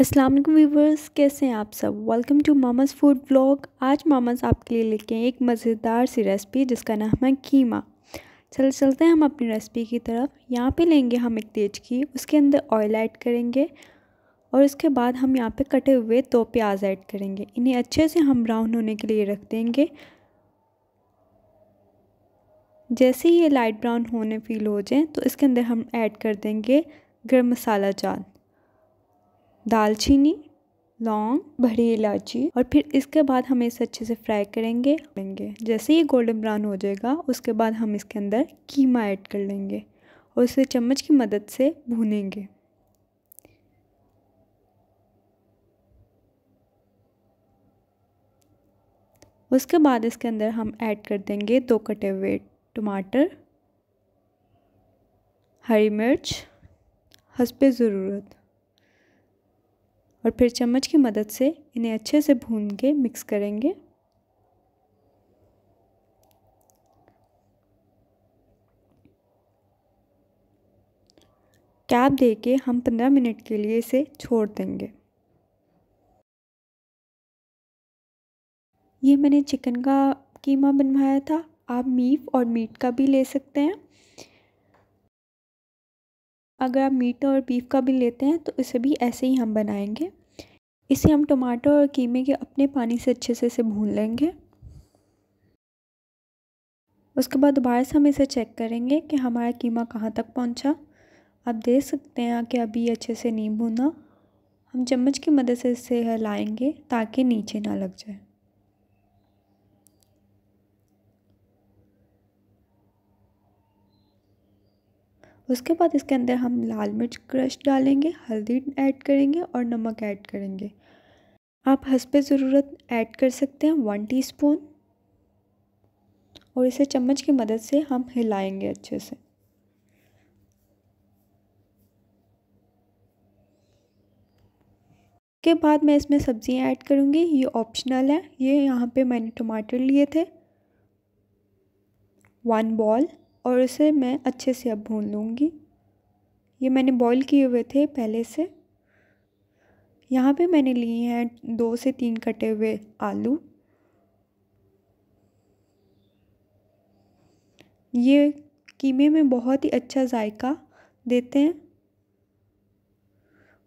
अस्सलाम वालेकुम व्यूवर्स कैसे हैं आप सब welcome to mama's food blog आज मामाज आपके लिए लेके हैं एक मज़ेदार सी रेसिपी जिसका नाम है कीमा चल चलते हैं हम अपनी रेसिपी की तरफ यहाँ पे लेंगे हम एक तेज की उसके अंदर ऑयल ऐड करेंगे और उसके बाद हम यहाँ पे कटे हुए दो प्याज ऐड करेंगे इन्हें अच्छे से हम ब्राउन होने के लिए रख देंगे जैसे ही ये लाइट ब्राउन होने फील हो जाए तो इसके अंदर हम ऐड कर देंगे गर्म मसाला जाल दालचीनी लौंग बड़ी इलायची और फिर इसके बाद हम इसे अच्छे से फ्राई करेंगे लेंगे जैसे ही गोल्डन ब्राउन हो जाएगा उसके बाद हम इसके अंदर कीमा ऐड कर लेंगे और इसे चम्मच की मदद से भूनेंगे उसके बाद इसके अंदर हम ऐड कर देंगे दो कटे हुए टमाटर हरी मिर्च हंसपे ज़रूरत और फिर चम्मच की मदद से इन्हें अच्छे से भून के मिक्स करेंगे कैप दे के हम पंद्रह मिनट के लिए इसे छोड़ देंगे ये मैंने चिकन का कीमा बनवाया था आप मीफ और मीट का भी ले सकते हैं अगर आप मीट और बीफ का भी लेते हैं तो इसे भी ऐसे ही हम बनाएंगे इसे हम टमाटर और कीमे के अपने पानी से अच्छे से इसे भून लेंगे उसके बाद दोबारा से हम इसे चेक करेंगे कि हमारा कीमा कहाँ तक पहुँचा आप देख सकते हैं कि अभी अच्छे से नहीं भुना हम चम्मच की मदद से इसे हिलाएंगे ताकि नीचे ना लग जाए उसके बाद इसके अंदर हम लाल मिर्च क्रश डालेंगे हल्दी ऐड करेंगे और नमक ऐड करेंगे आप हंसपे ज़रूरत ऐड कर सकते हैं वन टीस्पून और इसे चम्मच की मदद से हम हिलाएंगे अच्छे से के बाद मैं इसमें सब्ज़ियाँ ऐड करूँगी ये ऑप्शनल है ये यहाँ पे मैंने टमाटर लिए थे वन बॉल और इसे मैं अच्छे से अब भून लूँगी ये मैंने बॉईल किए हुए थे पहले से यहाँ पे मैंने लिए हैं दो से तीन कटे हुए आलू ये कीमे में बहुत ही अच्छा जायका देते हैं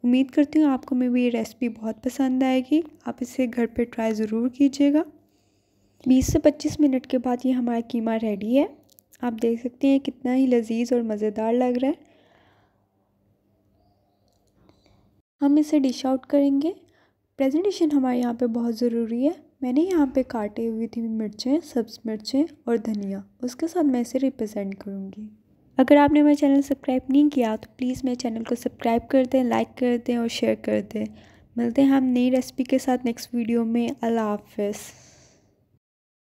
उम्मीद करती हूँ आपको मेरी ये रेसिपी बहुत पसंद आएगी आप इसे घर पे ट्राई ज़रूर कीजिएगा 20 से 25 मिनट के बाद ये हमारा कीमा रेडी है आप देख सकते हैं कितना ही लजीज और मज़ेदार लग रहा है हम इसे डिश आउट करेंगे प्रेजेंटेशन हमारे यहाँ पे बहुत ज़रूरी है मैंने यहाँ पे काटे हुई थी मिर्चें सब्ज़ मिर्चें और धनिया उसके साथ मैं इसे रिप्रेजेंट करूँगी अगर आपने मेरा चैनल सब्सक्राइब नहीं किया तो प्लीज़ मेरे चैनल को सब्सक्राइब कर दें लाइक कर दें और शेयर कर दें मिलते हैं हम नई रेसिपी के साथ नेक्स्ट वीडियो में अल्लाह हाफ